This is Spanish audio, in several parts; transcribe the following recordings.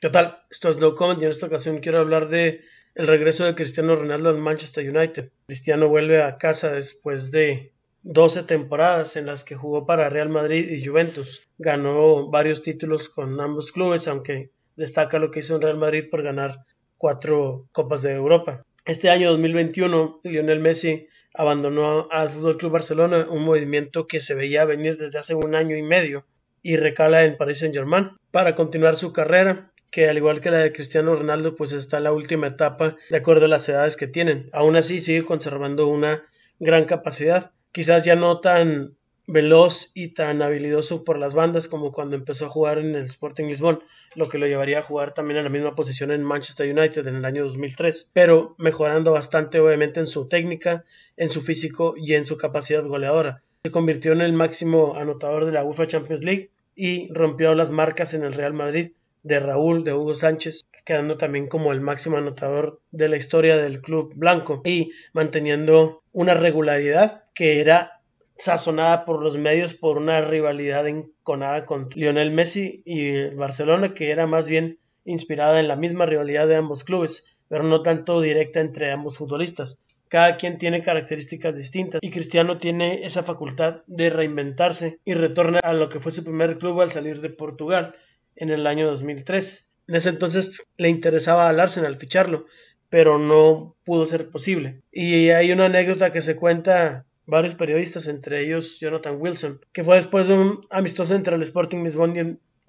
Total, Esto es No Comment y en esta ocasión quiero hablar de el regreso de Cristiano Ronaldo al Manchester United. Cristiano vuelve a casa después de 12 temporadas en las que jugó para Real Madrid y Juventus. Ganó varios títulos con ambos clubes, aunque destaca lo que hizo en Real Madrid por ganar cuatro Copas de Europa. Este año 2021, Lionel Messi abandonó al Club Barcelona, un movimiento que se veía venir desde hace un año y medio, y recala en Paris Saint-Germain para continuar su carrera que al igual que la de Cristiano Ronaldo, pues está en la última etapa de acuerdo a las edades que tienen. Aún así sigue conservando una gran capacidad, quizás ya no tan veloz y tan habilidoso por las bandas como cuando empezó a jugar en el Sporting Lisbon, lo que lo llevaría a jugar también en la misma posición en Manchester United en el año 2003, pero mejorando bastante obviamente en su técnica, en su físico y en su capacidad goleadora. Se convirtió en el máximo anotador de la UEFA Champions League y rompió las marcas en el Real Madrid de Raúl, de Hugo Sánchez, quedando también como el máximo anotador de la historia del club blanco y manteniendo una regularidad que era sazonada por los medios por una rivalidad enconada con Lionel Messi y Barcelona, que era más bien inspirada en la misma rivalidad de ambos clubes, pero no tanto directa entre ambos futbolistas. Cada quien tiene características distintas y Cristiano tiene esa facultad de reinventarse y retorna a lo que fue su primer club al salir de Portugal, en el año 2003. En ese entonces le interesaba al Arsenal ficharlo, pero no pudo ser posible. Y hay una anécdota que se cuenta varios periodistas, entre ellos Jonathan Wilson, que fue después de un amistoso entre el Sporting Lisbon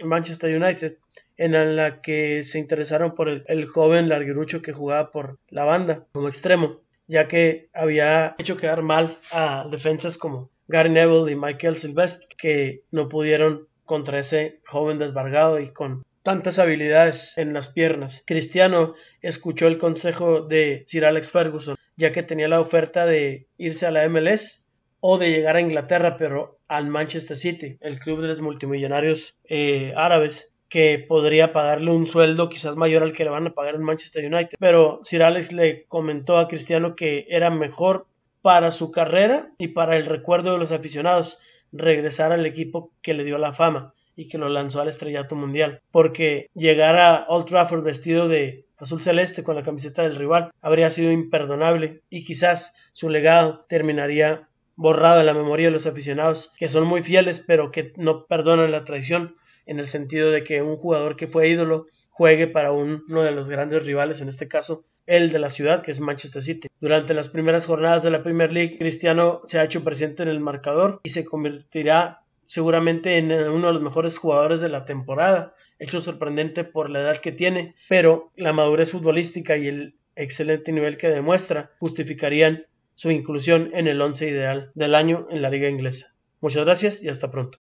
y Manchester United, en la que se interesaron por el, joven larguirucho que jugaba por la banda como extremo, ya que había hecho quedar mal a defensas como Gary Neville y Michael Silvestre, que no pudieron contra ese joven desbargado y con tantas habilidades en las piernas. Cristiano escuchó el consejo de Sir Alex Ferguson, ya que tenía la oferta de irse a la MLS o de llegar a Inglaterra, pero al Manchester City, el club de los multimillonarios eh, árabes, que podría pagarle un sueldo quizás mayor al que le van a pagar en Manchester United. Pero Sir Alex le comentó a Cristiano que era mejor para su carrera y para el recuerdo de los aficionados, regresar al equipo que le dio la fama y que lo lanzó al estrellato mundial, porque llegar a Old Trafford vestido de azul celeste con la camiseta del rival habría sido imperdonable y quizás su legado terminaría borrado de la memoria de los aficionados, que son muy fieles pero que no perdonan la traición, en el sentido de que un jugador que fue ídolo juegue para uno de los grandes rivales, en este caso el de la ciudad, que es Manchester City. Durante las primeras jornadas de la Premier League, Cristiano se ha hecho presente en el marcador y se convertirá seguramente en uno de los mejores jugadores de la temporada, hecho sorprendente por la edad que tiene, pero la madurez futbolística y el excelente nivel que demuestra justificarían su inclusión en el once ideal del año en la liga inglesa. Muchas gracias y hasta pronto.